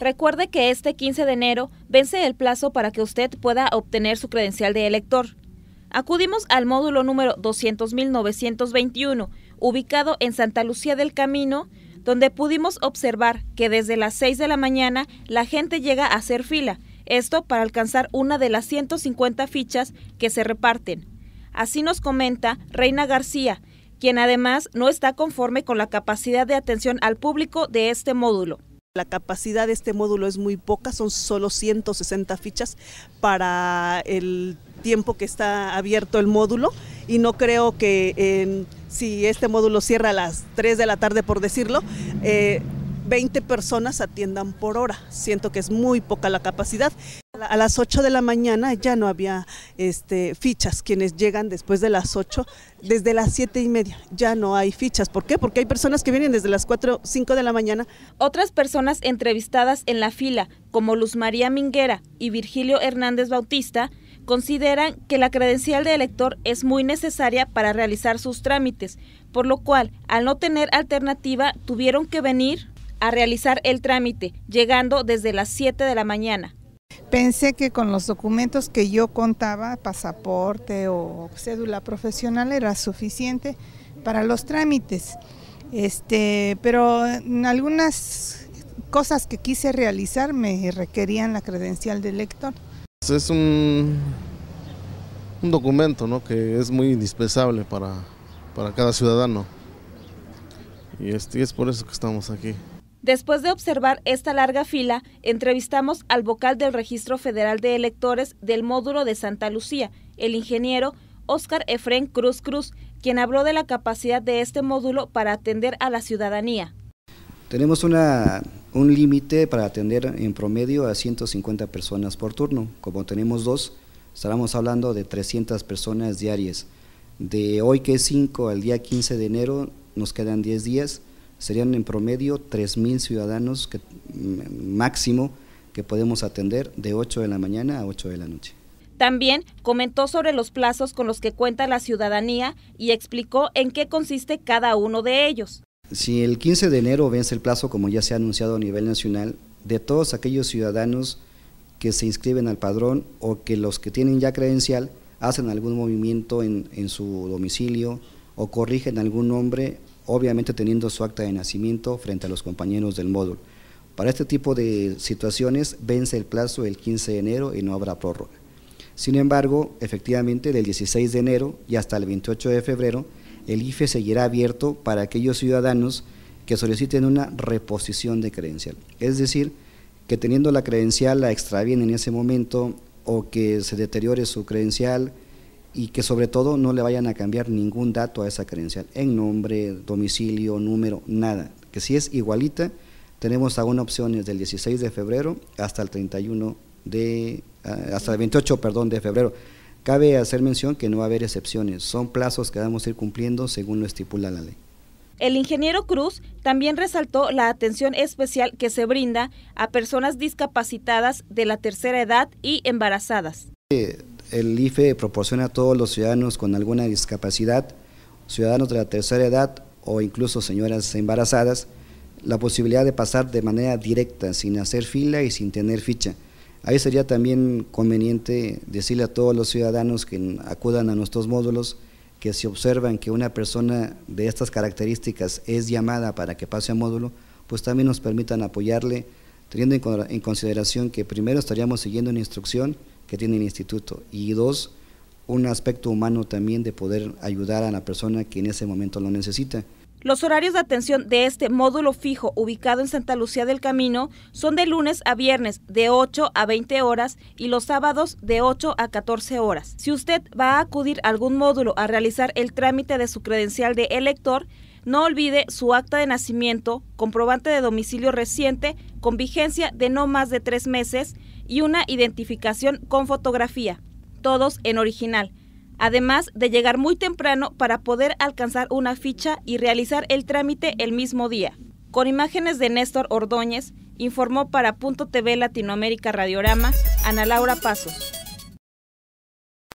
Recuerde que este 15 de enero vence el plazo para que usted pueda obtener su credencial de elector. Acudimos al módulo número 200.921, ubicado en Santa Lucía del Camino, donde pudimos observar que desde las 6 de la mañana la gente llega a hacer fila, esto para alcanzar una de las 150 fichas que se reparten. Así nos comenta Reina García, quien además no está conforme con la capacidad de atención al público de este módulo. La capacidad de este módulo es muy poca, son solo 160 fichas para el tiempo que está abierto el módulo y no creo que si este módulo cierra a las 3 de la tarde, por decirlo, 20 eh, personas atiendan por hora. Siento que es muy poca la capacidad a las 8 de la mañana ya no había este, fichas, quienes llegan después de las 8, desde las 7 y media ya no hay fichas. ¿Por qué? Porque hay personas que vienen desde las 4, 5 de la mañana. Otras personas entrevistadas en la fila, como Luz María Minguera y Virgilio Hernández Bautista, consideran que la credencial de elector es muy necesaria para realizar sus trámites, por lo cual, al no tener alternativa, tuvieron que venir a realizar el trámite, llegando desde las 7 de la mañana. Pensé que con los documentos que yo contaba, pasaporte o cédula profesional, era suficiente para los trámites. Este, pero algunas cosas que quise realizar me requerían la credencial de lector. Es un, un documento que es muy indispensable para, cada ciudadano y, este, y es por eso que estamos aquí. Después de observar esta larga fila, entrevistamos al vocal del Registro Federal de Electores del módulo de Santa Lucía, el ingeniero Óscar Efrén Cruz Cruz, quien habló de la capacidad de este módulo para atender a la ciudadanía. Tenemos un límite para atender en promedio a 150 personas por turno. Como tenemos dos, estaremos hablando de 300 personas diarias. De hoy que es 5 al día 15 de enero, nos quedan 10 días serían en promedio 3.000 ciudadanos mm, máximo que podemos atender de 8 de la mañana a 8 de la noche. También comentó sobre los plazos con los que cuenta la ciudadanía y explicó en qué consiste cada uno de ellos. Si el 15 de enero vence el plazo, como ya se ha anunciado a nivel nacional, de todos aquellos ciudadanos que se inscriben al padrón o que los que tienen ya credencial hacen algún movimiento en, en su domicilio o corrigen algún nombre obviamente teniendo su acta de nacimiento frente a los compañeros del módulo. Para este tipo de situaciones vence el plazo el 15 de enero y no habrá prórroga. Sin embargo, efectivamente, del 16 de enero y hasta el 28 de febrero, el IFE seguirá abierto para aquellos ciudadanos que soliciten una reposición de credencial. Es decir, que teniendo la credencial la extravíen en ese momento o que se deteriore su credencial, y que sobre todo no le vayan a cambiar ningún dato a esa credencial, en nombre, domicilio, número, nada. Que si es igualita, tenemos aún opciones del 16 de febrero hasta el 31 de, ah, hasta el 28, perdón, de febrero. Cabe hacer mención que no va a haber excepciones, son plazos que vamos a ir cumpliendo según lo estipula la ley. El ingeniero Cruz también resaltó la atención especial que se brinda a personas discapacitadas de la tercera edad y embarazadas. Eh, el IFE proporciona a todos los ciudadanos con alguna discapacidad, ciudadanos de la tercera edad o incluso señoras embarazadas, la posibilidad de pasar de manera directa, sin hacer fila y sin tener ficha. Ahí sería también conveniente decirle a todos los ciudadanos que acudan a nuestros módulos que si observan que una persona de estas características es llamada para que pase a módulo, pues también nos permitan apoyarle, teniendo en consideración que primero estaríamos siguiendo una instrucción, que tiene el instituto. Y dos, un aspecto humano también de poder ayudar a la persona que en ese momento lo necesita. Los horarios de atención de este módulo fijo ubicado en Santa Lucía del Camino son de lunes a viernes de 8 a 20 horas y los sábados de 8 a 14 horas. Si usted va a acudir a algún módulo a realizar el trámite de su credencial de elector, no olvide su acta de nacimiento, comprobante de domicilio reciente con vigencia de no más de tres meses y una identificación con fotografía, todos en original, además de llegar muy temprano para poder alcanzar una ficha y realizar el trámite el mismo día. Con imágenes de Néstor Ordóñez, informó para Punto TV Latinoamérica Radiorama Ana Laura Pasos.